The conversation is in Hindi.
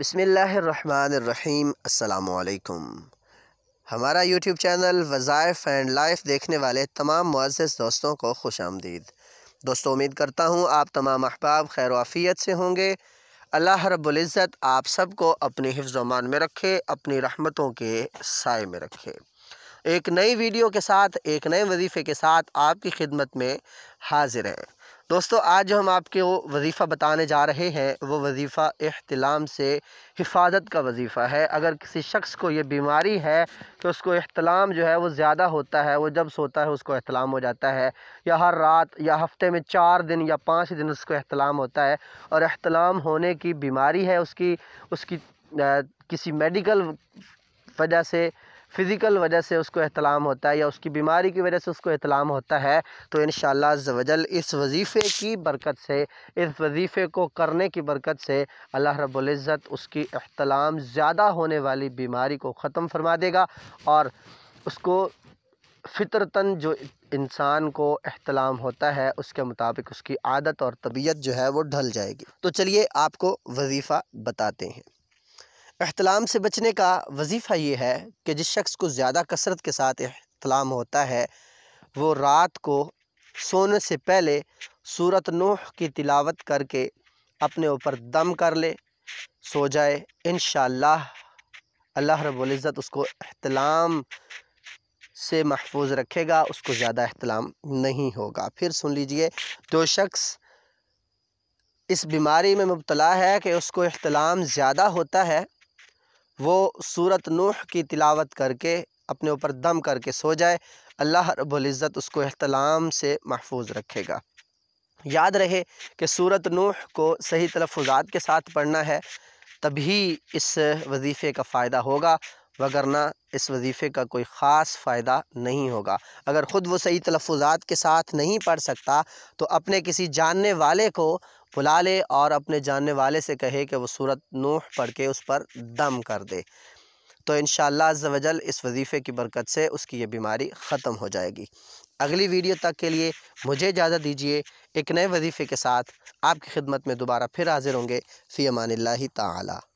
बसमीम् अल्लाम हमारा यूट्यूब चैनल वज़ाइफ़ एंड लाइफ देखने वाले तमाम मुआज़ दोस्तों को खुश आमदीद दोस्तों उम्मीद करता हूँ आप तमाम अहबाब खैर वाफ़ियत से होंगे अल्लाह रबुल्ज़त आप सबको अपने हिफ्जमान में रखे अपनी रहमतों के साय में रखे एक नई वीडियो के साथ एक नए वजीफ़े के साथ आपकी खिदमत में हाजिर हैं दोस्तों आज जो हम आपके वो वजीफ़ा बताने जा रहे हैं वो वजीफ़ा अहतलाम से हिफाजत का वजीफ़ा है अगर किसी शख्स को ये बीमारी है तो उसको अहतलाम जो है वो ज़्यादा होता है वो जब सोता है उसको अहतलाम हो जाता है या हर रात या हफ्ते में चार दिन या पाँच दिन उसको अहतलाम होता है और अहतलाम होने की बीमारी है उसकी उसकी आ, किसी मेडिकल वजह से फ़िज़िकल वजह से उसको अहतलाम होता है या उसकी बीमारी की वजह से उसको अहतलाम होता है तो इन शजल इस वजीफ़े की बरकत से इस वजीफ़े को करने की बरकत से अल्लाह रबुल्ज़त उसकी अहतलाम ज़्यादा होने वाली बीमारी को ख़त्म फरमा देगा और उसको फितरतन जो इंसान को अहतलाम होता है उसके मुताबिक उसकी आदत और तबीयत जो है वो ढल जाएगी तो चलिए आपको वजीफ़ा बताते हैं अहतलाम से बचने का वजीफ़ा ये है कि जिस शख्स को ज़्यादा कसरत के साथ अहतलाम होता है वो रात को सोने से पहले सूरत नोह की तिलावत करके अपने ऊपर दम कर ले सो जाए इन अल्लाह रब्ज़त उसको अहतलाम से महफूज रखेगा उसको ज़्यादा अहतलाम नहीं होगा फिर सुन लीजिए जो शख्स इस बीमारी में मुबतला है कि उसको अहतलाम ज़्यादा होता है वो सूरत नूह की तिलावत करके अपने ऊपर दम करके सो जाए अल्लाह रब्ज़त उसको अहतलाम से महफूज रखेगा याद रहे कि सूरत नूह को सही तलफ़ात के साथ पढ़ना है तभी इस वजीफ़े का फ़ायदा होगा वगरना इस वजीफ़े का कोई ख़ास फ़ायदा नहीं होगा अगर ख़ुद वो सही तलफ़ात के साथ नहीं पढ़ सकता तो अपने किसी जानने वाले को बुला ले और अपने जानने वाले से कहे कि वो सूरत नूह पढ़ के उस पर दम कर दे तो इन शजल इस वजीफ़े की बरकत से उसकी ये बीमारी ख़त्म हो जाएगी अगली वीडियो तक के लिए मुझे इजाज़त दीजिए एक नए वजीफ़े के साथ आपकी खिदमत में दोबारा फिर हाजिर होंगे फ़ी अमान ला